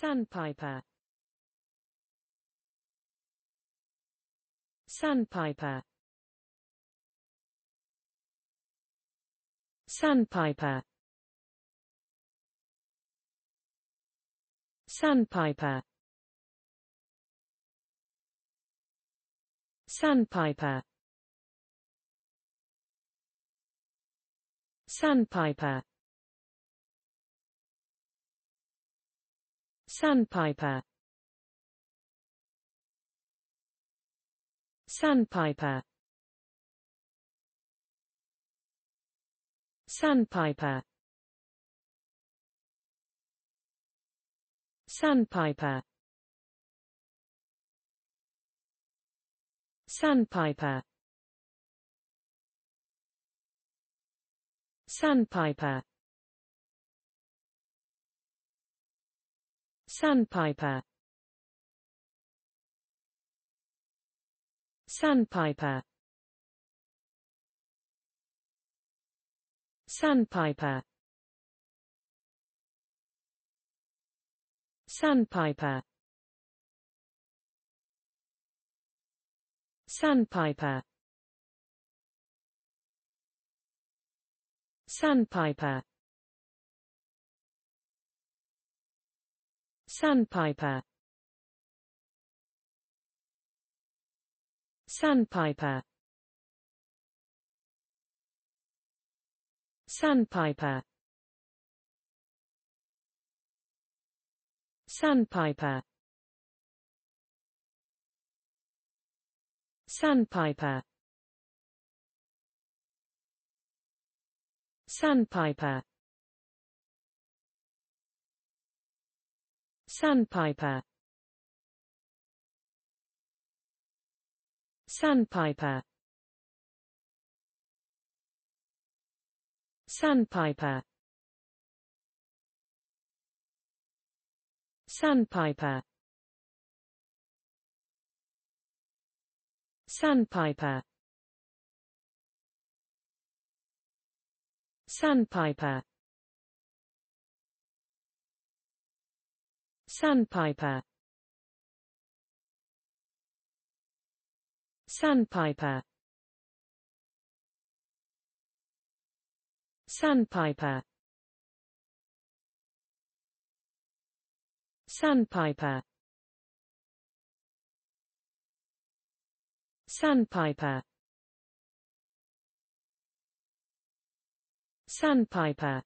Sandpiper Sandpiper Sandpiper Sandpiper Sandpiper Sandpiper Sandpiper Sandpiper Sandpiper Sandpiper Sandpiper Sandpiper Sandpiper Sandpiper Sandpiper Sandpiper Sandpiper Sandpiper Sandpiper Sandpiper Sandpiper Sandpiper Sandpiper Sandpiper Sandpiper Sandpiper Sandpiper Sandpiper Sandpiper Sandpiper Sandpiper Sandpiper Sandpiper Sandpiper Sandpiper Sandpiper